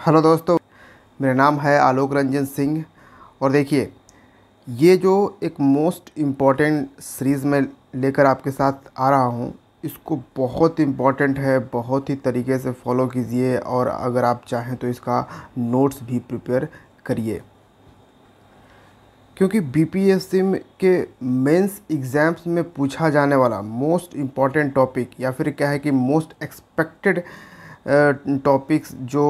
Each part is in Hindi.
हेलो दोस्तों मेरा नाम है आलोक रंजन सिंह और देखिए ये जो एक मोस्ट इम्पॉर्टेंट सीरीज़ में लेकर आपके साथ आ रहा हूँ इसको बहुत इम्पॉर्टेंट है बहुत ही तरीके से फॉलो कीजिए और अगर आप चाहें तो इसका नोट्स भी प्रिपेयर करिए क्योंकि बीपीएससी के मेंस एग्ज़ाम्स में पूछा जाने वाला मोस्ट इम्पॉर्टेंट टॉपिक या फिर क्या है कि मोस्ट एक्सपेक्टेड टॉपिक्स जो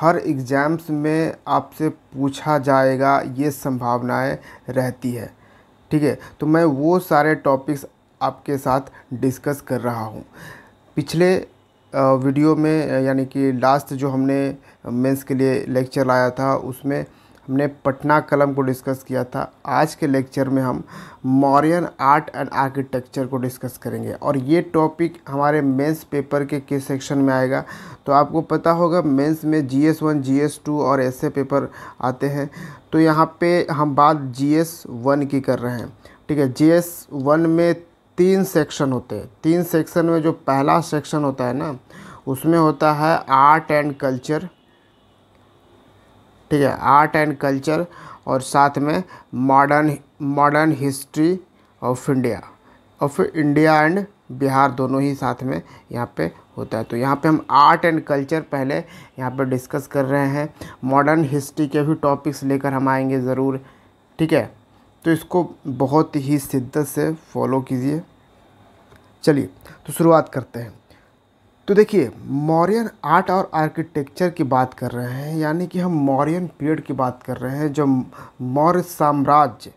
हर एग्ज़ाम्स में आपसे पूछा जाएगा ये संभावनाएं रहती है ठीक है तो मैं वो सारे टॉपिक्स आपके साथ डिस्कस कर रहा हूँ पिछले वीडियो में यानी कि लास्ट जो हमने मेंस के लिए लेक्चर लाया था उसमें हमने पटना कलम को डिस्कस किया था आज के लेक्चर में हम मॉरियन आर्ट एंड आर्किटेक्चर को डिस्कस करेंगे और ये टॉपिक हमारे मेंस पेपर के किस सेक्शन में आएगा तो आपको पता होगा मेंस में G S one G S two और ऐसे पेपर आते हैं तो यहाँ पे हम बात जी एस वन की कर रहे हैं ठीक है जी एस वन में तीन सेक्शन होते हैं तीन सेक्शन में जो पहला सेक्शन होता है ना उसमें होता है आर्ट एंड कल्चर ठीक है आर्ट एंड कल्चर और साथ में modern modern history of India of India and Bihar दोनों ही साथ में यहाँ पे होता है तो यहाँ पे हम आर्ट एंड कल्चर पहले यहाँ पे डिस्कस कर रहे हैं मॉडर्न हिस्ट्री के भी टॉपिक्स लेकर हम आएंगे ज़रूर ठीक है तो इसको बहुत ही शिद्दत से फॉलो कीजिए चलिए तो शुरुआत करते हैं तो देखिए मौर्यन आर्ट और आर्किटेक्चर की बात कर रहे हैं यानी कि हम मौर्यन पीरियड की बात कर रहे हैं जो मौर्य साम्राज्य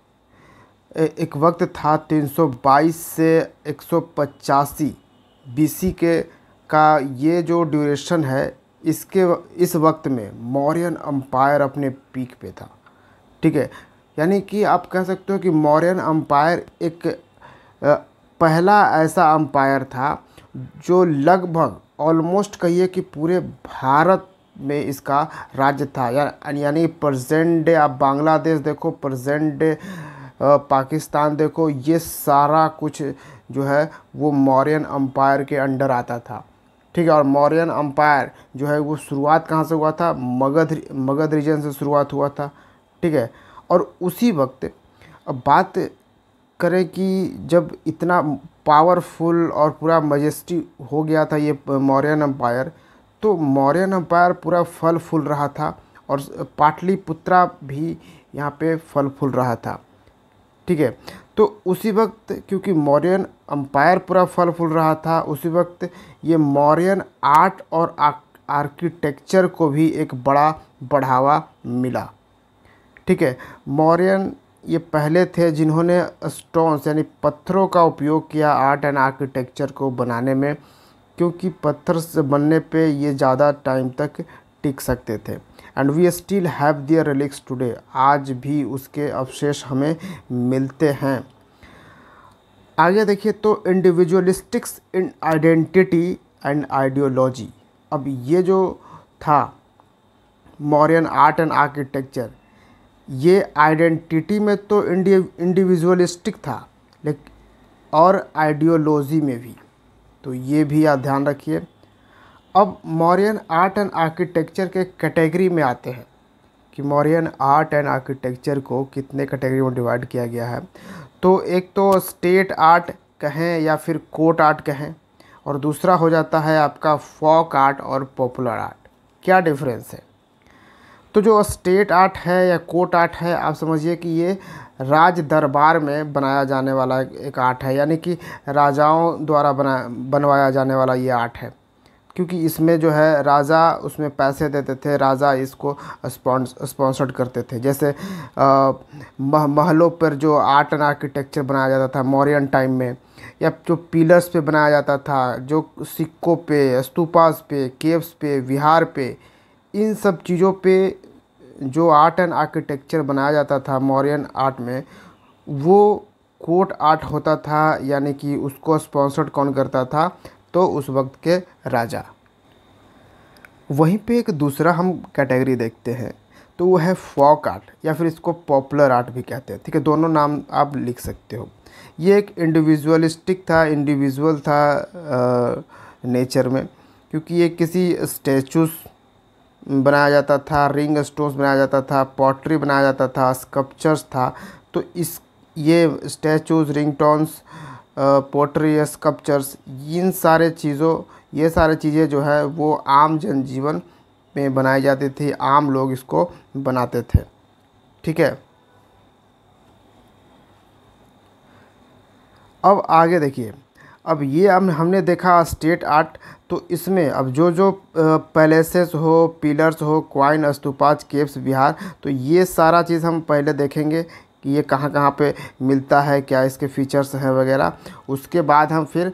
एक वक्त था 322 से एक सौ बीसी के का ये जो ड्यूरेशन है इसके इस वक्त में मौर्यन अम्पायर अपने पीक पे था ठीक है यानी कि आप कह सकते हो कि मौर्यन अम्पायर एक पहला ऐसा अम्पायर था जो लगभग ऑलमोस्ट कहिए कि पूरे भारत में इसका राज्य था यानी प्रजेंट डे आप बांग्लादेश देखो प्रजेंट डे पाकिस्तान देखो ये सारा कुछ जो है वो मौर्यन अम्पायर के अंडर आता था ठीक है और मौर्यन अम्पायर जो है वो शुरुआत कहाँ से हुआ था मगध मगध रीजन से शुरुआत हुआ था ठीक है और उसी वक्त अब बात करें कि जब इतना पावरफुल और पूरा मजेस्टी हो गया था ये मौर्यन अम्पायर तो मौर्यन अम्पायर पूरा फल फूल रहा था और पाटलिपुत्रा भी यहाँ पे फल फूल रहा था ठीक है तो उसी वक्त क्योंकि मौर्यन अम्पायर पूरा फल फूल रहा था उसी वक्त ये मौर्यन आर्ट और आर्किटेक्चर को भी एक बड़ा बढ़ावा मिला ठीक है मौर्यन ये पहले थे जिन्होंने स्टोन्स यानी पत्थरों का उपयोग किया आर्ट एंड आर्किटेक्चर को बनाने में क्योंकि पत्थर से बनने पे ये ज़्यादा टाइम तक टिक सकते थे and we still have their relics today आज भी उसके अवशेष हमें मिलते हैं आगे देखिए तो individualistics in identity and ideology अब ये जो था मॉरियन आर्ट एंड आर्किटेक्चर ये आइडेंटिटी में तो इंडिविजुअलिस्टिक था लेकिन और आइडियोलॉजी में भी तो ये भी आप ध्यान रखिए अब मौर्यन आर्ट एंड आर्किटेक्चर के कैटेगरी में आते हैं कि मौर्यन आर्ट एंड आर्किटेक्चर को कितने कैटेगरी में डिवाइड किया गया है तो एक तो स्टेट आर्ट कहें या फिर कोर्ट आर्ट कहें और दूसरा हो जाता है आपका फॉक आर्ट और पॉपुलर आर्ट क्या डिफरेंस है तो जो स्टेट आर्ट है या कोर्ट आर्ट है आप समझिए कि ये राज दरबार में बनाया जाने वाला एक आर्ट है यानी कि राजाओं द्वारा बना बनवाया जाने वाला ये आर्ट है क्योंकि इसमें जो है राजा उसमें पैसे देते थे राजा इसको स्पॉन्सर्ड करते थे जैसे आ, मह, महलों पर जो आर्ट एंड आर्किटेक्चर बनाया जाता था मौर्यन टाइम में या जो पिलर्स पे बनाया जाता था जो सिक्कों पे स्तूपास पे केव्स पे विहार पे इन सब चीज़ों पे जो आर्ट एंड आर्किटेक्चर बनाया जाता था मॉरियन आर्ट में वो कोर्ट आर्ट होता था यानी कि उसको स्पॉन्सर्ड कौन करता था तो उस वक्त के राजा वहीं पे एक दूसरा हम कैटेगरी देखते हैं तो वो है फॉक आर्ट या फिर इसको पॉपुलर आर्ट भी कहते हैं ठीक है दोनों नाम आप लिख सकते हो ये एक इंडिविजुअलिस्टिक था इंडिविजुअल था आ, नेचर में क्योंकि ये किसी स्टैचूज़ बनाया जाता था रिंग स्टोन्स बनाया जाता था पॉटरी बनाया जाता था स्कल्पचर्स था तो इस ये statues ring stones pottery sculptures इन सारे चीज़ों ये सारी चीज़ें जो है वो आम जनजीवन में बनाई जाती थी आम लोग इसको बनाते थे ठीक है अब आगे देखिए अब ये हम हमने देखा स्टेट आर्ट तो इसमें अब जो जो पैलेसेस हो पिलर्स हो क्वाइन अस्तूपाज केव्स बिहार तो ये सारा चीज़ हम पहले देखेंगे कि ये कहाँ कहाँ पे मिलता है क्या इसके फीचर्स हैं वगैरह उसके बाद हम फिर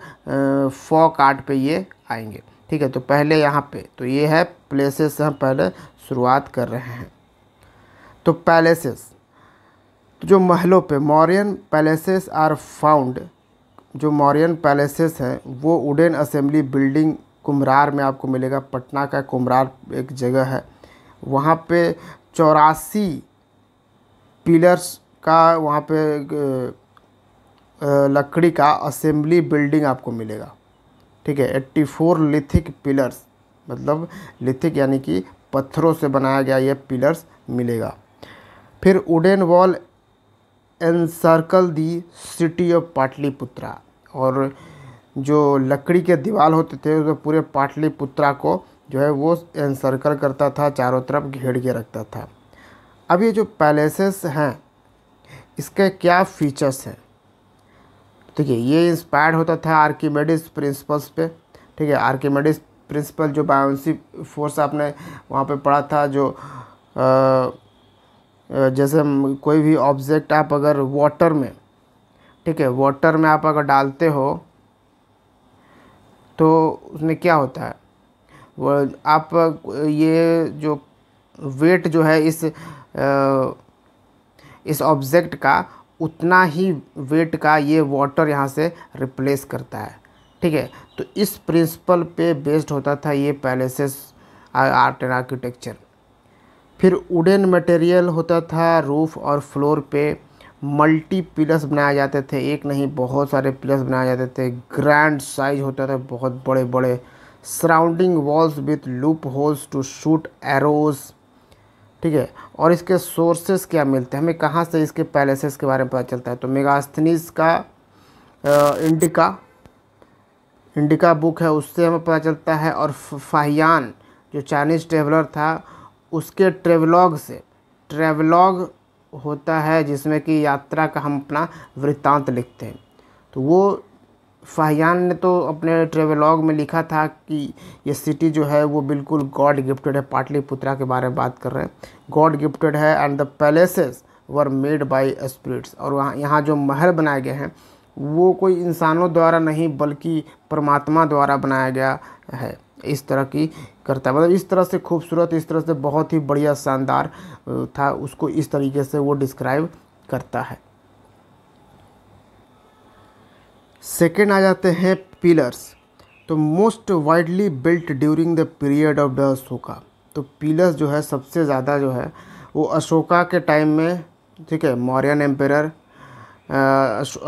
फॉक आर्ट पे ये आएंगे ठीक है तो पहले यहाँ पे तो ये है प्लेसेस से हम पहले शुरुआत कर रहे हैं तो पैलेसेस तो जो महलों पे मौर्यन पैलेसेस आर फाउंड जो मौरियन पैलेसेस हैं वो उडेन असेंबली बिल्डिंग कुम्हरार में आपको मिलेगा पटना का कुमरार एक जगह है वहाँ पे चौरासी पिलर्स का वहाँ पे लकड़ी का असेंबली बिल्डिंग आपको मिलेगा ठीक है एट्टी फोर लिथिक पिलर्स मतलब लिथिक यानी कि पत्थरों से बनाया गया ये पिलर्स मिलेगा फिर wooden wall encircled the city of Pataliputra और जो लकड़ी के दीवार होते थे उसमें पूरे पाटलिपुत्रा को जो है वो एनसर्कल करता था चारों तरफ घेर के रखता था अब ये जो पैलेसेस हैं इसके क्या फीचर्स हैं ठीक है ये इंस्पायर्ड होता था आर्कीमेडिस प्रिंसिपल्स पे ठीक है आर्कीमेडिस प्रिंसिपल जो बायोसी फोर्स आपने वहाँ पे पढ़ा था जो जैसे कोई भी ऑब्जेक्ट आप अगर वाटर में ठीक है वाटर में आप अगर डालते हो तो उसमें क्या होता है वो आप ये जो वेट जो है इस इस ऑब्जेक्ट का उतना ही वेट का ये वाटर यहाँ से रिप्लेस करता है ठीक है तो इस प्रिंसिपल पे बेस्ड होता था ये पैलेसेस आर्ट एंड आर्किटेक्चर फिर वुडन मटेरियल होता था रूफ़ और फ्लोर पे मल्टी पिलर्स बनाए जाते थे एक नहीं बहुत सारे पिलर्स बनाए जाते थे ग्रैंड साइज होता था बहुत बड़े बड़े surrounding walls with loopholes to shoot arrows ठीक है और इसके सोर्सेस क्या मिलते हैं हमें कहाँ से इसके पैलेसेस के बारे में पता चलता है तो मेगास्थनीस का आ, इंडिका इंडिका बुक है उससे हमें पता चलता है और फाहियान जो चाइनीज़ ट्रेवलर था उसके ट्रेवलॉग से ट्रेवलॉग होता है जिसमें कि यात्रा का हम अपना वृत्तांत लिखते हैं तो वो फाहयान ने तो अपने ट्रेवलॉग में लिखा था कि ये सिटी जो है वो बिल्कुल गॉड गिफ्टेड है पाटलिपुत्रा के बारे में बात कर रहे हैं गॉड गिफ्टेड है and the palaces were made by spirits और वहाँ यहाँ जो महल बनाए गए हैं वो कोई इंसानों द्वारा नहीं बल्कि परमात्मा द्वारा बनाया गया है इस तरह की करता है मतलब इस तरह से खूबसूरत इस तरह से बहुत ही बढ़िया शानदार था उसको इस तरीके से वो डिस्क्राइब करता है सेकेंड आ जाते हैं पिलर्स तो most widely built during the period of the Ashoka तो पिलर्स जो है सबसे ज़्यादा जो है वो अशोका के टाइम में ठीक है मौर्यन एम्पेयर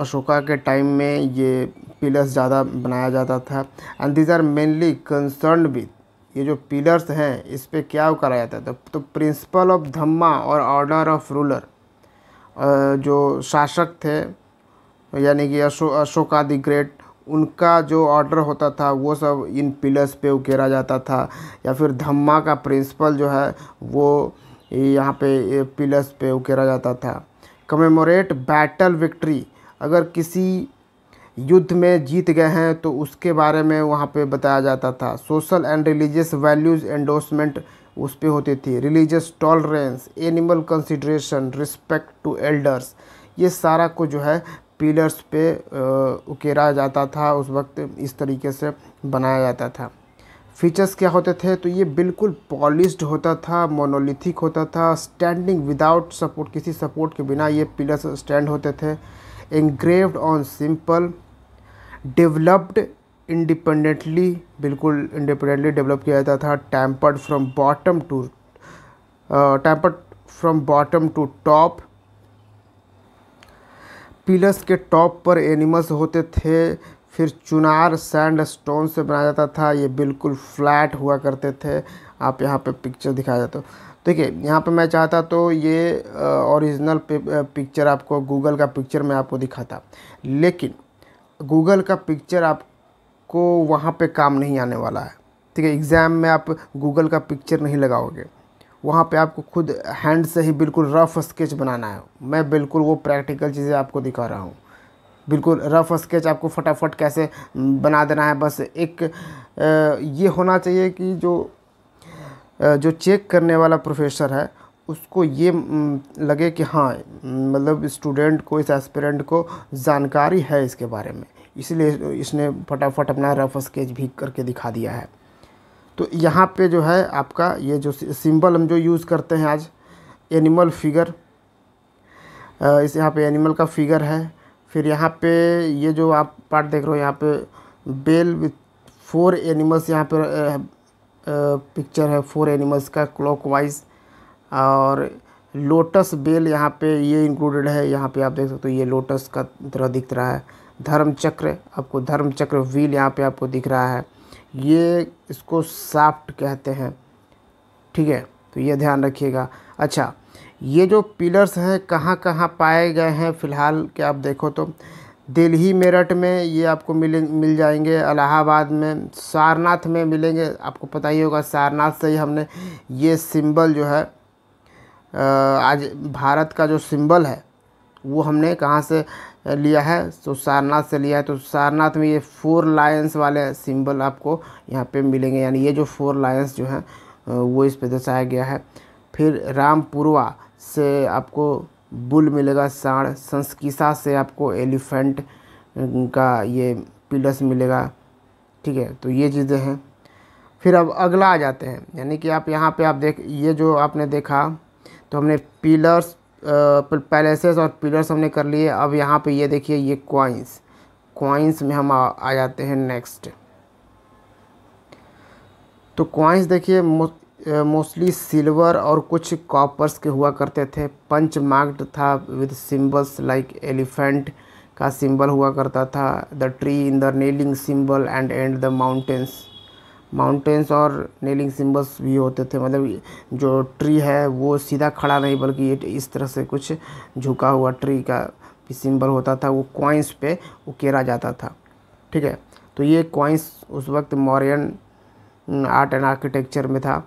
अशोका के टाइम में ये पिलर्स ज़्यादा बनाया जाता था and these are mainly concern with ये जो पिलर्स हैं इस पर क्या करा जाता है तो, तो प्रिंसिपल ऑफ धम्मा और ऑर्डर ऑफ रूलर जो शासक थे यानी कि अशो अशोका ग्रेट उनका जो ऑर्डर होता था वो सब इन पिलर्स पे उकेरा जाता था या फिर धम्मा का प्रिंसिपल जो है वो यहाँ पे पिलर्स पे उकेरा जाता था कमेमोरेट बैटल विक्ट्री अगर किसी युद्ध में जीत गए हैं तो उसके बारे में वहाँ पे बताया जाता था social and religious values endorsement उस पर होती थी religious tolerance animal consideration respect to elders ये सारा को जो है पिलर्स पे उकेरा जाता था उस वक्त इस तरीके से बनाया जाता था फीचर्स क्या होते थे तो ये बिल्कुल पॉलिश्ड होता था मोनोलिथिक होता था स्टैंडिंग विदाउट सपोर्ट किसी सपोर्ट के बिना ये पिलर्स स्टैंड होते थे engraved on simple developed independently बिल्कुल इंडिपेंडेंटली डेवलप किया जाता था tampered from bottom to tampered from bottom to top pillars के टॉप पर एनिमल्स होते थे फिर चुनार सैंड स्टोन से बनाया जाता था ये बिल्कुल फ्लैट हुआ करते थे आप यहाँ पे पिक्चर दिखाया जाता हो तो, देखिए यहाँ पे मैं चाहता तो ये ओरिजिनल पिक्चर आपको गूगल का पिक्चर मैं आपको दिखाता लेकिन गूगल का पिक्चर आपको वहाँ पे काम नहीं आने वाला है ठीक है एग्ज़ाम में आप गूगल का पिक्चर नहीं लगाओगे वहाँ पे आपको खुद हैंड से ही बिल्कुल रफ़ स्केच बनाना है मैं बिल्कुल वो प्रैक्टिकल चीज़ें आपको दिखा रहा हूँ बिल्कुल रफ़ स्केच आपको फटाफट कैसे बना देना है बस एक ये होना चाहिए कि जो जो चेक करने वाला प्रोफेसर है उसको ये लगे कि हाँ मतलब स्टूडेंट को इस एस्पिरेंट को जानकारी है इसके बारे में इसलिए इसने फटाफट अपना रफ स्केच भी करके दिखा दिया है तो यहाँ पे जो है आपका ये जो सिंबल हम जो यूज़ करते हैं आज एनिमल फिगर इस यहाँ पे एनिमल का फिगर है फिर यहाँ पे ये जो आप पार्ट देख रहे हो यहाँ पे बेल विथ फोर एनिमल्स यहाँ पे पिक्चर है फोर एनिमल्स का क्लॉक वाइज और लोटस बेल यहाँ पे ये इंक्लूडेड है यहाँ पे आप देख सकते हो ये लोटस का तरह दिख रहा है धर्म चक्र आपको धर्म चक्र व्हील यहाँ पे आपको दिख रहा है ये इसको साफ्ट कहते हैं ठीक है तो ये ध्यान रखिएगा अच्छा ये जो पिलर्स हैं कहाँ कहाँ पाए गए हैं फ़िलहाल क्या आप देखो तो दिल्ली मेरठ में ये आपको मिल मिल जाएंगे अलाहाबाद में सारनाथ में मिलेंगे आपको पता ही होगा सारनाथ से ही हमने ये सिंबल जो है आज भारत का जो सिंबल है वो हमने कहाँ से लिया है तो सारनाथ से लिया है तो सारनाथ में ये फोर लायंस वाले सिंबल आपको यहाँ पे मिलेंगे यानी ये जो फोर लायंस जो हैं वो इस पे दर्शाया गया है फिर रामपुरवा से आपको बुल मिलेगा साढ़ संस्किसा से आपको एलिफेंट का ये पिलस मिलेगा ठीक है तो ये चीज़ें हैं फिर अब अगला आ जाते हैं यानी कि आप यहाँ पे आप देख ये जो आपने देखा तो हमने पिलर्स पैलेसेस और पिलर्स हमने कर लिए अब यहाँ पे ये देखिए ये क्वाइंस क्वाइंस में हम आ, आ जाते हैं नेक्स्ट तो क्वाइंस देखिए मोस्टली सिल्वर और कुछ कॉपर्स के हुआ करते थे पंच मार्क्ड था विद सिंबल्स लाइक एलिफेंट का सिंबल हुआ करता था the tree in the nailing symbol and and the mountains mountains और नेलिंग सिम्बल्स भी होते थे मतलब जो ट्री है वो सीधा खड़ा नहीं बल्कि ये इस तरह से कुछ झुका हुआ ट्री का भी सिम्बल होता था वो क्वाइंस पे उकेरा जाता था ठीक है तो ये क्वाइंस उस वक्त मौर्यन आर्ट एंड आर्किटेक्चर में था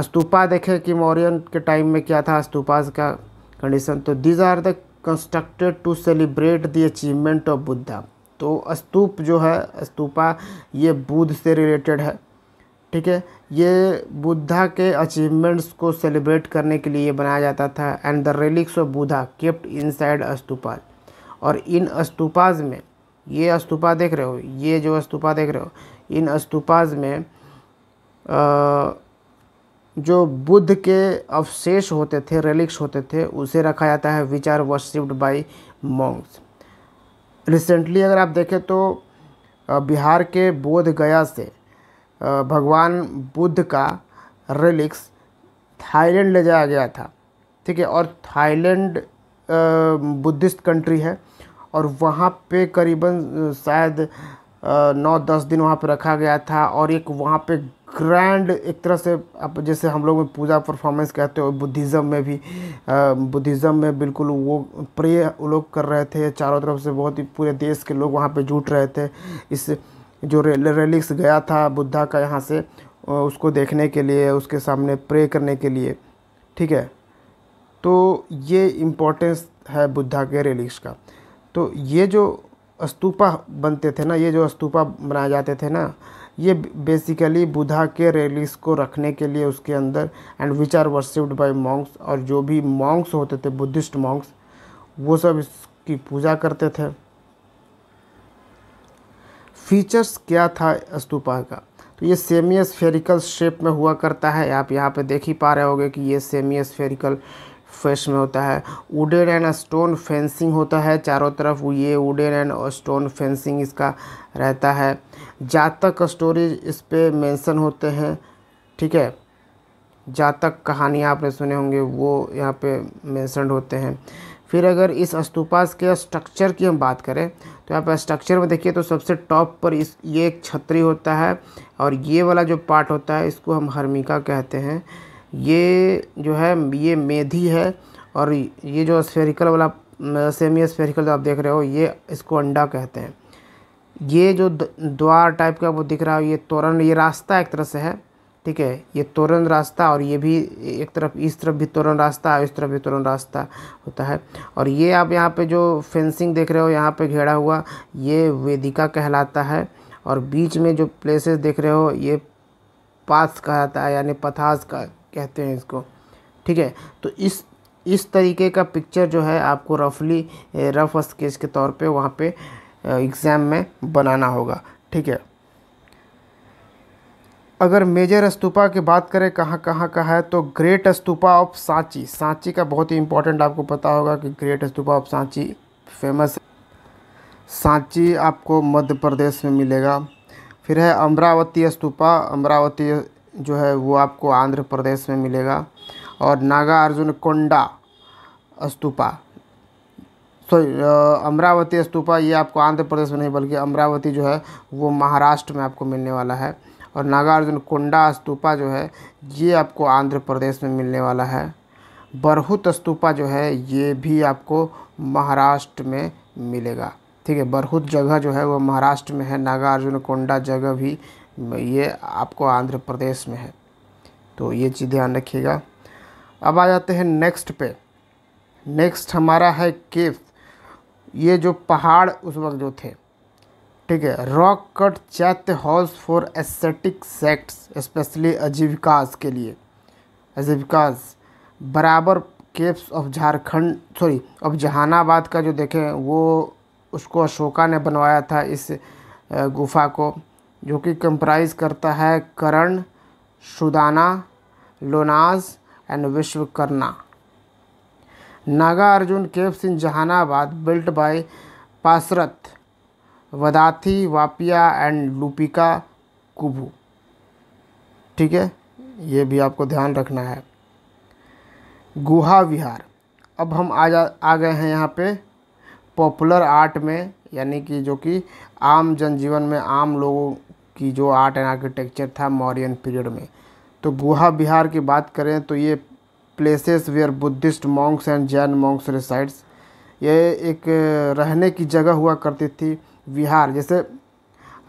अस्तूपा देखें कि मौरियन के टाइम में क्या था अस्तूपाज का कंडीशन तो these are the constructed to celebrate the achievement of Buddha तो अस्तूप जो है अस्तूपा ये बुद्ध से रिलेटेड है ठीक है ये बुद्धा के अचीवमेंट्स को सेलिब्रेट करने के लिए बनाया जाता था and the relics of Buddha kept inside stupas और इन अस्तूपाज में ये अस्तूपा देख रहे हो ये जो अस्तूपा देख रहे हो इन अस्तूपाज में आ, जो बुद्ध के अवशेष होते थे रिलिक्स होते थे उसे रखा जाता है which are worshipped by monks recently अगर आप देखें तो बिहार के बोध गया से भगवान बुद्ध का रिलिक्स थाईलैंड ले जाया गया था ठीक है और थाईलैंड बुद्धिस्ट कंट्री है और वहाँ पे करीबन शायद नौ दस दिन वहाँ पे रखा गया था और एक वहाँ पे ग्रैंड एक तरह से आप जैसे हम लोग में पूजा परफॉर्मेंस कहते हो बुद्धिज़्म में भी बुद्धिज़्म में बिल्कुल वो प्रे लोग कर रहे थे चारों तरफ से बहुत ही पूरे देश के लोग वहाँ पे जुट रहे थे इस जो रे रेलिक्स गया था बुद्धा का यहाँ से उसको देखने के लिए उसके सामने प्रे करने के लिए ठीक है तो ये इम्पोर्टेंस है बुद्धा के रेलिक्स का तो ये जो स्तूपा बनते थे ना ये जो स्तूपा बनाए जाते थे ना ये बेसिकली बुद्धा के रेलिक्स को रखने के लिए उसके अंदर and which are worshipped by monks और जो भी मॉन्क्स होते थे बुद्धिस्ट मॉन्क्स वो सब इसकी पूजा करते थे फीचर्स क्या था स्तूपा का तो ये सेमी स्फेरिकल शेप में हुआ करता है आप यहाँ पे देख ही पा रहे होंगे कि ये सेमी स्फेरिकल फेस में होता है वुडन एंड स्टोन फेंसिंग होता है चारों तरफ ये वुडन एंड स्टोन फेंसिंग इसका रहता है जातक स्टोरीज इस पर मैंसन होते हैं ठीक है जातक कहानियाँ आपने सुने होंगे वो यहाँ पे मैंसन होते हैं फिर अगर इस अस्तूपास के स्ट्रक्चर की हम बात करें तो आप स्ट्रक्चर में देखिए तो सबसे टॉप पर इस ये एक छतरी होता है और ये वाला जो पार्ट होता है इसको हम हर्मिका कहते हैं ये जो है ये मेधी है और ये जो स्फेरिकल वाला सेमी स्फेरिकल जो आप देख रहे हो ये इसको अंडा कहते हैं ये जो द्वार टाइप का वो दिख रहा है ये तोरण ये रास्ता एक तरह से है ठीक है ये तोरण रास्ता और ये भी एक तरफ इस तरफ भी तोरण रास्ता और इस तरफ भी तोरण रास्ता होता है और ये आप यहाँ पे जो फेंसिंग देख रहे हो यहाँ पे घेरा हुआ ये वेदिका कहलाता है और बीच में जो प्लेसेस देख रहे हो ये पास कहलाता है यानी पथास का कहते हैं इसको ठीक है तो इस इस तरीके का पिक्चर जो है आपको रफली रफ स्केच के तौर पर वहाँ पर एग्ज़ाम में बनाना होगा ठीक है अगर मेजर स्तूपा की बात करें कहाँ कहाँ का है तो ग्रेट स्तूपा ऑफ सांची सांची का बहुत ही इंपॉर्टेंट आपको पता होगा कि great stupa of Sanchi famous Sanchi आपको मध्य प्रदेश में मिलेगा फिर है अमरावती स्तूपा अमरावती जो है वो आपको आंध्र प्रदेश में मिलेगा और Nagarjunakonda stupa sorry Amaravati stupa ये आपको आंध्र प्रदेश में नहीं बल्कि अमरावती जो है वो महाराष्ट्र में आपको मिलने वाला है और नागार्जुन कोंडा स्तूपा जो है ये आपको आंध्र प्रदेश में मिलने वाला है बरहुत स्तूपा जो है ये भी आपको महाराष्ट्र में मिलेगा ठीक है बरहुत जगह जो है वो महाराष्ट्र में है नागार्जुन कोंडा जगह भी ये आपको आंध्र प्रदेश में है तो ये चीज़ ध्यान रखिएगा अब आ जाते हैं नेक्स्ट पे नेक्स्ट हमारा है केफ ये जो पहाड़ उस वक्त जो थे ठीक है rock cut chaitya house for aesthetic sects specially Ajivikas के लिए अजीविकास बराबर केप्स ऑफ झारखंड सॉरी अब जहानाबाद का जो देखें वो उसको अशोका ने बनवाया था इस गुफा को जो कि कंप्राइज करता है करण सुदाना लोनाज एंड विश्वकर्णा Nagarjun caves in Jahanabad built by पासरथ वदाथी वापिया एंड लुपिका कुबू ठीक है ये भी आपको ध्यान रखना है गुहा विहार अब हम आ जा आ गए हैं यहाँ पे पॉपुलर आर्ट में यानी कि जो कि आम जनजीवन में आम लोगों की जो आर्ट एंड आर्किटेक्चर था मौर्यन पीरियड में तो गुहा बिहार की बात करें तो ये places where Buddhist monks and Jain monks resides ये एक रहने की जगह हुआ करती थी बिहार जैसे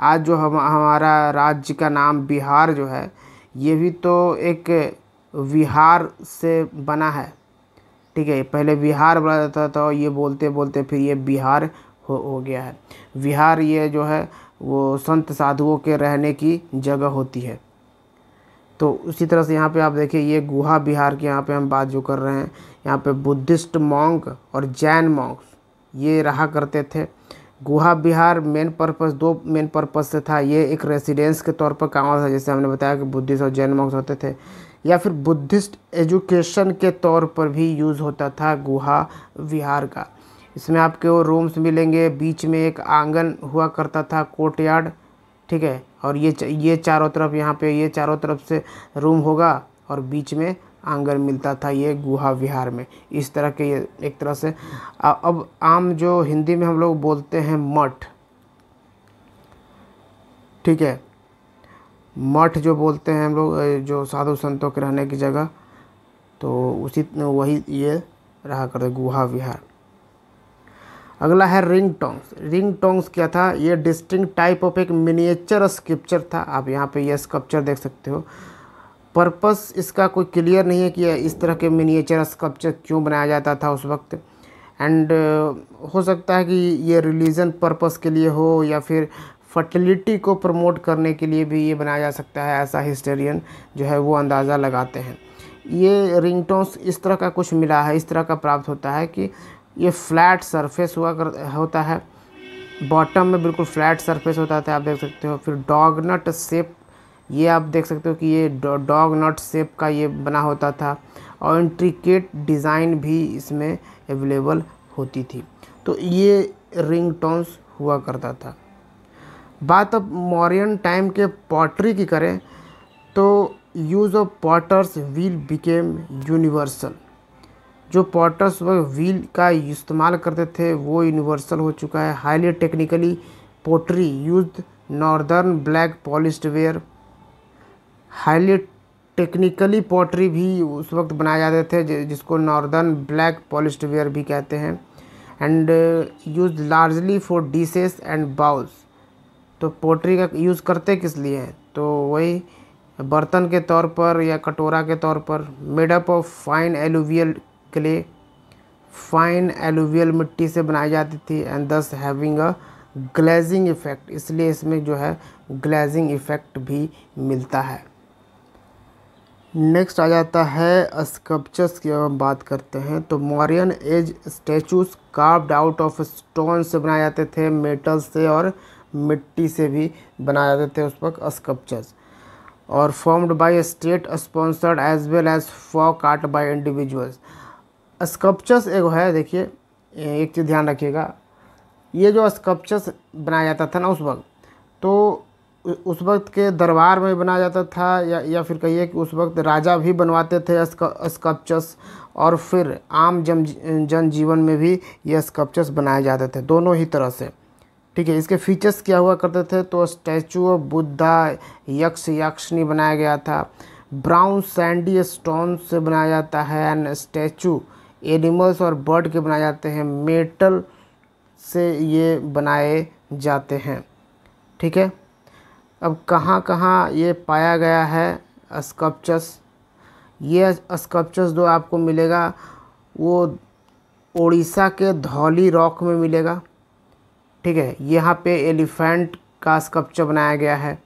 आज जो हम हमारा राज्य का नाम बिहार जो है ये भी तो एक विहार से बना है ठीक है पहले बिहार बोला जाता था ये बोलते बोलते फिर ये बिहार हो हो गया है बिहार ये जो है वो संत साधुओं के रहने की जगह होती है तो उसी तरह से यहाँ पे आप देखिए ये गुहा बिहार के यहाँ पे हम बात जो कर रहे हैं यहाँ पे बुद्धिस्ट मॉन्क और जैन मॉन्क ये रहा करते थे गुहा बिहार मेन पर्पस दो मेन पर्पस से था ये एक रेसिडेंस के तौर पर काम था जैसे हमने बताया कि बुद्धिस्ट और जैन मॉक्स होते थे या फिर बुद्धिस्ट एजुकेशन के तौर पर भी यूज़ होता था गुहा विहार का इसमें आपके वो रूम्स मिलेंगे बीच में एक आंगन हुआ करता था कोर्ट यार्ड ठीक है और ये ये चारों तरफ यहाँ पे ये चारों तरफ से रूम होगा और बीच में आंगन मिलता था ये गुहा विहार में इस तरह के एक तरह से अब आम जो हिंदी में हम लोग बोलते हैं मठ ठीक है मठ जो बोलते हैं हम लोग जो साधु संतों के रहने की जगह तो उसी वही ये रहा करते गुहा विहार अगला है रिंग टोंग्स रिंग टोंग्स क्या था ये डिस्टिंग टाइप ऑफ एक मिनिएचर स्क्रिप्चर था आप यहाँ पे ये स्क्रप्चर देख सकते हो पर्पस इसका कोई क्लियर नहीं है कि इस तरह के मिनिएचर स्कल्पचर क्यों बनाया जाता था उस वक्त एंड uh, हो सकता है कि ये रिलीजन पर्पस के लिए हो या फिर फर्टिलिटी को प्रमोट करने के लिए भी ये बनाया जा सकता है ऐसा हिस्टेरियन जो है वो अंदाज़ा लगाते हैं ये रिंगटोन्स इस तरह का कुछ मिला है इस तरह का प्राप्त होता है कि ये फ्लैट सरफेस हुआ कर होता है बॉटम में बिल्कुल फ्लैट सरफेस होता था आप देख सकते हो फिर डॉगनट सेप ये आप देख सकते हो कि ये डॉग नट सेप का ये बना होता था और इंट्रिकेट डिज़ाइन भी इसमें अवेलेबल होती थी तो ये रिंग टोन्स हुआ करता था बात अब मॉरियन टाइम के पॉटरी की करें तो use of potter's wheel became universal जो पॉटर्स व व्हील का इस्तेमाल करते थे वो यूनिवर्सल हो चुका है highly technically pottery use northern black polished ware highly technically pottery भी उस वक्त बनाए जाते थे जिसको नॉर्दर्न ब्लैक पॉलिस्टवेयर भी कहते हैं and use largely for dishes and bowls तो पोट्री का यूज़ करते किस लिए हैं तो वही बर्तन के तौर पर या कटोरा के तौर पर made up of fine alluvial clay fine alluvial मिट्टी से बनाई जाती थी एंड दस हैविंग अ ग्लेजिंग इफ़ेक्ट इसलिए इसमें जो है ग्लेजिंग इफ़ेक्ट भी मिलता है नेक्स्ट आ जाता है स्कप्चर्स की हम बात करते हैं तो Mauryan age statues carved out of stone से बनाए जाते थे मेटल से और मिट्टी से भी बनाए जाते थे उस वक्त स्कप्चर्स और formed by state sponsored as well as folk art by individuals sculptures एक है देखिए एक चीज़ ध्यान रखिएगा ये जो स्कप्चर्स बनाया जाता था ना उस वक्त तो उस वक्त के दरबार में बनाया जाता था या या फिर कहिए कि उस वक्त राजा भी बनवाते थे स्कल्पचर्स और फिर आम जन जनजीवन में भी ये स्कल्पचर्स बनाए जाते थे दोनों ही तरह से ठीक है इसके फीचर्स क्या हुआ करते थे तो स्टैचू ऑफ बुद्धा यक्ष यक्षनी बनाया गया था ब्राउन सैंडी स्टोन से बनाया जाता है एंड स्टैचू एनिमल्स और बर्ड के बनाए जाते हैं मेटल से ये बनाए जाते हैं ठीक है अब कहाँ कहाँ ये पाया गया है स्कप्चस ये स्कप्चस जो आपको मिलेगा वो उड़ीसा के धौली रॉक में मिलेगा ठीक है यहाँ पे एलिफेंट का स्कप्चर बनाया गया है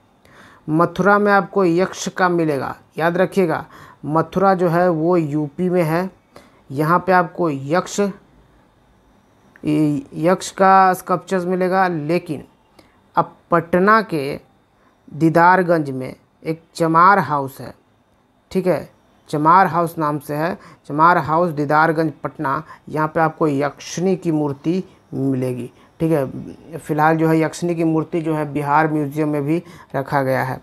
मथुरा में आपको यक्ष का मिलेगा याद रखिएगा मथुरा जो है वो यूपी में है यहाँ पे आपको यक्ष यक्ष का स्कप्चर्स मिलेगा लेकिन अब पटना के दीदारगंज में एक चमार हाउस है ठीक है चमार हाउस नाम से है चमार हाउस दीदारगंज पटना यहाँ पे आपको यक्षिणी की मूर्ति मिलेगी ठीक है फिलहाल जो है यक्षिणी की मूर्ति जो है बिहार म्यूजियम में भी रखा गया है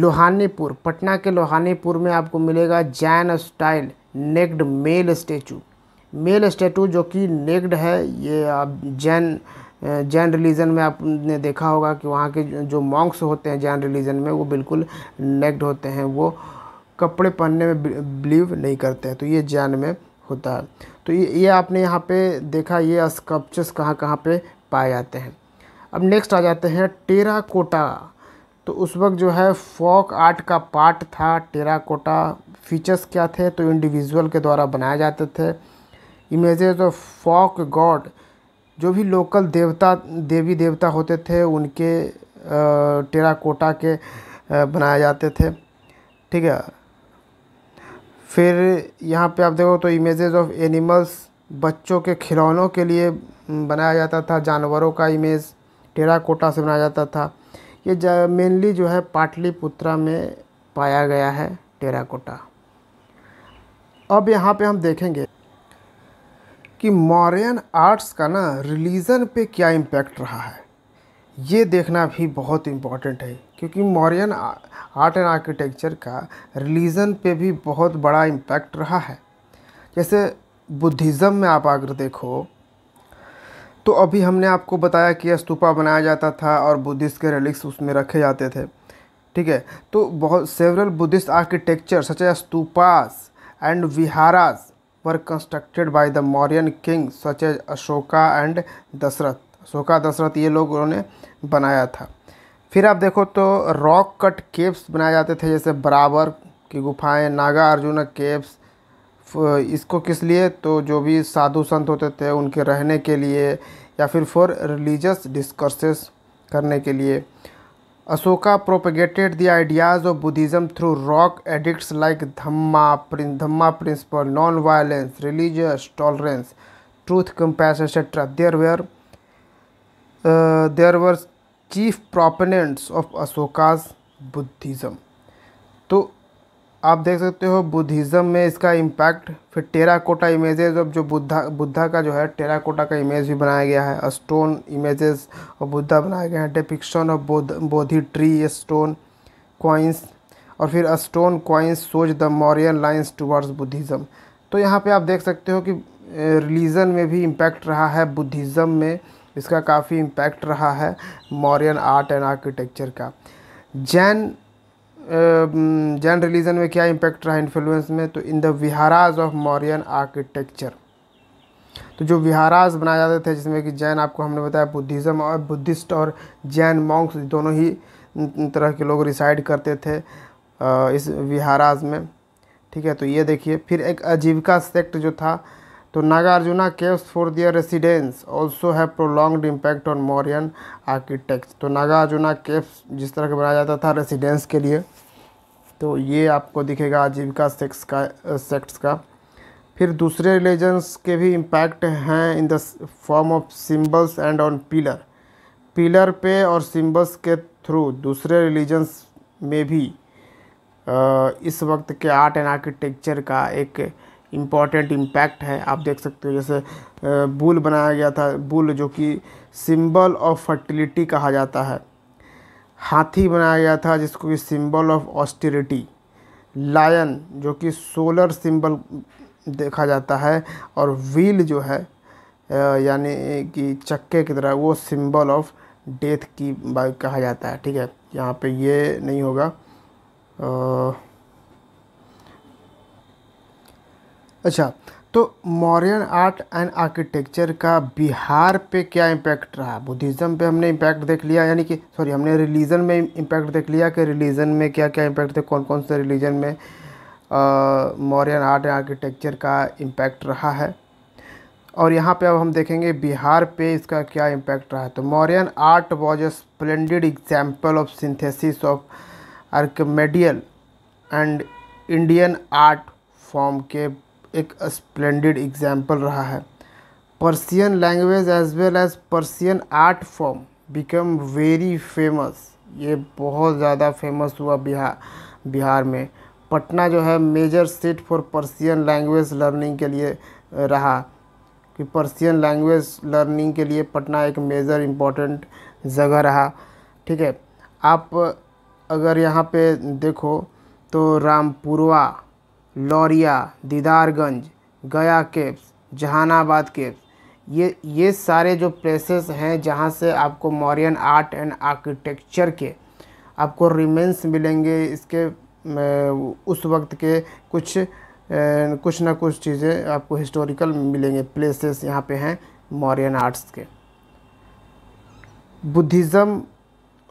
लोहानीपुर पटना के लोहानीपुर में आपको मिलेगा Jain style naked male statue male statue जो कि नेक्ड है ये आप जैन जैन रिलीजन में आपने देखा होगा कि वहाँ के जो मॉन्क्स होते हैं जैन रिलीजन में वो बिल्कुल नेक्ड होते हैं वो कपड़े पहनने में बिलीव नहीं करते हैं तो ये जैन में होता है तो ये ये आपने यहाँ पे देखा ये स्कप्चर्स कहाँ कहाँ पे पाए जाते हैं अब नेक्स्ट आ जाते हैं टेरा कोटा तो उस वक्त जो है फोक आर्ट का पार्ट था टेरा कोटा फीचर्स क्या थे तो इंडिविजुअल के द्वारा बनाए जाते थे इमेजेज ऑफ फोक गॉड जो भी लोकल देवता देवी देवता होते थे उनके टेराकोटा के बनाए जाते थे ठीक है फिर यहाँ पे आप देखो तो इमेजेस ऑफ एनिमल्स बच्चों के खिलौनों के लिए बनाया जाता था जानवरों का इमेज टेराकोटा से बनाया जाता था ये मेनली जो है पाटलिपुत्रा में पाया गया है टेराकोटा अब यहाँ पे हम देखेंगे कि मॉरियन आर्ट्स का ना रिलीजन पे क्या इम्पैक्ट रहा है ये देखना भी बहुत इम्पॉर्टेंट है क्योंकि मॉरियन आर्ट एंड आर्किटेक्चर का रिलीजन पे भी बहुत बड़ा इम्पैक्ट रहा है जैसे बुद्धिज़्म में आप अगर देखो तो अभी हमने आपको बताया कि स्तूपा बनाया जाता था और बुद्धिस्ट के रिलिक्स उसमें रखे जाते थे ठीक है तो बहुत several Buddhist architecture such as stupas and viharas were constructed by the Mauryan king such as Ashoka and Dasrath Ashoka Dasharath ये लोग उन्होंने बनाया था फिर आप देखो तो रॉक कट केव्स बनाए जाते थे जैसे बराबर की गुफाएं नागा अर्जुन केव्स इसको किस लिए तो जो भी साधु संत होते थे उनके रहने के लिए या फिर फॉर रिलीजियस डिस्कर्सेस करने के लिए Ashoka propagated the ideas of Buddhism through rock edicts like Dhamma, Dhamma principle, non-violence, religious tolerance, truth, compassion, etc. There were uh, there were chief proponents of Ashoka's Buddhism. तो आप देख सकते हो बुद्धिज़्म में इसका इम्पैक्ट फिर टेरा कोटा इमेजेस अब जो बुद्धा बुद्धा का जो है टेरा कोटा का इमेज भी बनाया गया है स्टोन इमेजेस और बुद्धा बनाया गया है डिपिक्शन ऑफ बोध बोधि ट्री स्टोन क्वाइंस और फिर स्टोन क्वाइंस सोच the Mauryan lines towards Buddhism तो यहाँ पर आप देख सकते हो कि रिलीजन में भी इम्पैक्ट रहा है बुद्धिज़्म में इसका काफ़ी इम्पैक्ट रहा है मॉरियन आर्ट एंड आर्किटेक्चर का जैन जैन रिलीजन में क्या इम्पैक्ट रहा इन्फ्लुएंस में तो in the viharas of Mauryan architecture तो जो विहाराज बनाए जाते थे जिसमें कि जैन आपको हमने बताया बुद्धिज़्म और बुद्धिस्ट और जैन मॉन्क्स दोनों ही तरह के लोग रिसाइड करते थे इस विहाराज में ठीक है तो ये देखिए फिर एक आजीविका सेक्ट जो था तो Nagarjuna caves for their residence also है prolonged impact on Mauryan architect तो नागार्जुना केव्स जिस तरह का बनाया जाता था रेसिडेंस के लिए तो ये आपको दिखेगा आजीविका सेक्स का सेक्ट्स का फिर दूसरे रिलीजन्स के भी इम्पैक्ट हैं in the form of symbols and on pillar pillar पे और सिम्बल्स के थ्रू दूसरे रिलीजन्स में भी इस वक्त के आर्ट एंड आर्किटेक्चर का एक इम्पॉर्टेंट इम्पैक्ट है आप देख सकते हो जैसे बुल बनाया गया था बुल जो कि सिंबल ऑफ फर्टिलिटी कहा जाता है हाथी बनाया गया था जिसको कि सिंबल ऑफ ऑस्टिलिटी लायन जो कि सोलर सिंबल देखा जाता है और व्हील जो है यानी कि चक्के की तरह वो सिंबल ऑफ डेथ की कहा जाता है ठीक है यहाँ पे ये नहीं होगा आ, अच्छा तो मॉरियन आर्ट एंड आर्किटेक्चर का बिहार पे क्या इम्पैक्ट रहा बुद्धिज़्म पे हमने इम्पैक्ट देख लिया यानी कि सॉरी हमने रिलीजन में इम्पैक्ट देख लिया कि रिलीजन में क्या क्या इम्पैक्ट थे कौन कौन से रिलीजन में मॉरियन आर्ट एंड आर्किटेक्चर का इम्पैक्ट रहा है और यहाँ पे अब हम देखेंगे बिहार पे इसका क्या इम्पैक्ट रहा है तो Mauryan art was a splendid example of synthesis of आर्कमेडियल एंड इंडियन आर्ट फॉर्म के एक स्प्लेंडेड एग्जाम्पल रहा है Persian language as well as Persian art form become very famous ये बहुत ज़्यादा फेमस हुआ बिहार बिहार में पटना जो है major seat for Persian language learning के लिए रहा कि पर्सियन लैंग्वेज लर्निंग के लिए पटना एक मेजर इम्पोर्टेंट जगह रहा ठीक है आप अगर यहाँ पे देखो तो रामपुरवा लौरिया दीदारगंज गया केव्स जहानाबाद केव्स ये ये सारे जो प्लेसेस हैं जहाँ से आपको मौर्यन आर्ट एंड आर्किटेक्चर के आपको रिमेंस मिलेंगे इसके उस वक्त के कुछ कुछ ना कुछ चीज़ें आपको हिस्टोरिकल मिलेंगे प्लेसेस यहाँ पे हैं मौर्यन आर्ट्स के Buddhism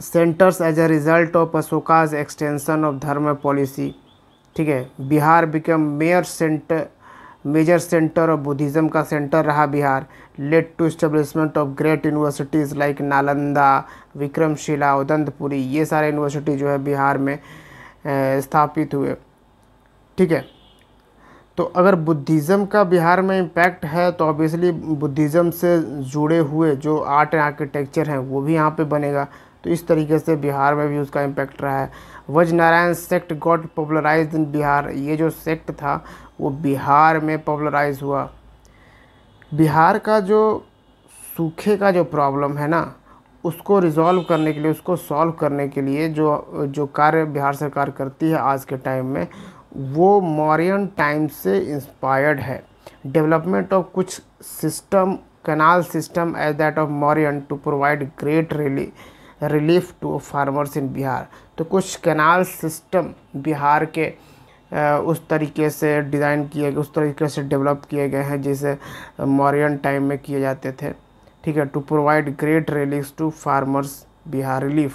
centres as a result of Ashoka's extension of dharma policy ठीक है Bihar become mayor centre major centre of Buddhism का सेंटर रहा Bihar led to establishment of great universities like Nalanda Vikramashila Odantapuri ये सारे यूनिवर्सिटी जो है बिहार में स्थापित हुए ठीक है तो अगर बुद्धिज़्म का बिहार में इम्पैक्ट है तो ऑब्वियसली बुद्धिज़्म से जुड़े हुए जो आर्ट एंड आर्किटेक्चर हैं वो भी यहाँ पे बनेगा तो इस तरीके से बिहार में भी उसका इम्पैक्ट रहा है was Narayan sect got popularise in Bihar ये जो सेक्ट था वो बिहार में पॉपुलराइज हुआ बिहार का जो सूखे का जो प्रॉब्लम है ना उसको रिजॉल्व करने के लिए उसको सॉल्व करने के लिए जो जो कार्य बिहार सरकार करती है आज के टाइम में वो मॉरियन टाइम से इंस्पायर्ड है डेवलपमेंट ऑफ कुछ system system as that of Mauryan to provide great रिली relief to farmers in Bihar तो कुछ कैनाल सिस्टम बिहार के उस तरीके से डिज़ाइन किए गए उस तरीके से डेवलप किए गए हैं जैसे मॉरियन टाइम में किए जाते थे ठीक है to provide great relief to farmers Bihar relief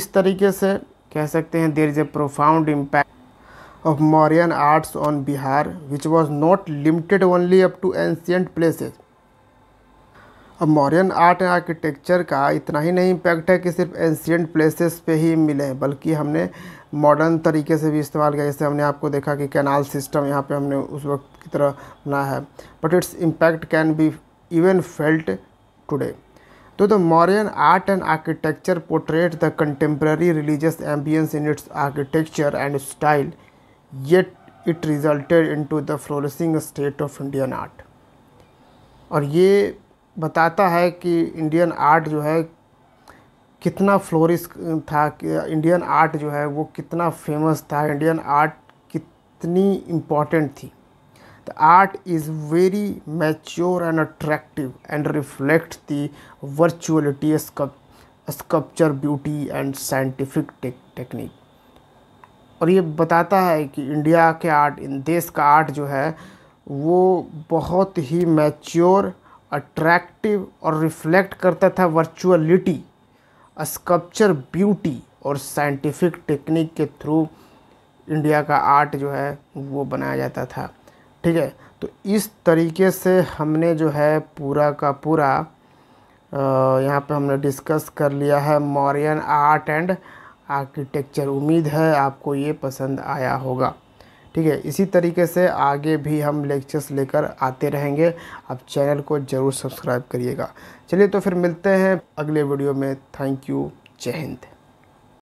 इस तरीके से कह सकते हैं there is a profound impact of Mauryan arts on Bihar which was not limited only up to ancient places अब मॉडर्न आर्ट एंड आर्किटेक्चर का इतना ही नहीं इम्पैक्ट है कि सिर्फ एंशियंट प्लेसेस पे ही मिले बल्कि हमने मॉडर्न तरीके से भी इस्तेमाल किया जैसे हमने आपको देखा कि कैनाल सिस्टम यहाँ पे हमने उस वक्त की तरह बनाया है but its impact can be even felt today तो the modern art and architecture portrait the contemporary religious ambience in its architecture and style yet it resulted to the flourishing state of Indian art और ये बताता है कि इंडियन आर्ट जो है कितना फ्लोरिस था इंडियन आर्ट जो है वो कितना फेमस था इंडियन आर्ट कितनी इम्पॉर्टेंट थी the art is very mature and attractive and reflect the virtuality sculpture beauty and scientific technique और ये बताता है कि इंडिया के आर्ट इन देश का आर्ट जो है वो बहुत ही मैच्योर अट्रैक्टिव और रिफ्लेक्ट करता था वर्चुअलिटी स्कल्पचर ब्यूटी और साइंटिफिक टेक्निक के थ्रू इंडिया का आर्ट जो है वो बनाया जाता था ठीक है तो इस तरीके से हमने जो है पूरा का पूरा यहाँ पे हमने डिस्कस कर लिया है मॉरियन आर्ट एंड आर्किटेक्चर उम्मीद है आपको ये पसंद आया होगा ठीक है इसी तरीके से आगे भी हम लेक्चर्स लेकर आते रहेंगे आप चैनल को ज़रूर सब्सक्राइब करिएगा चलिए तो फिर मिलते हैं अगले वीडियो में थैंक यू जय हिंद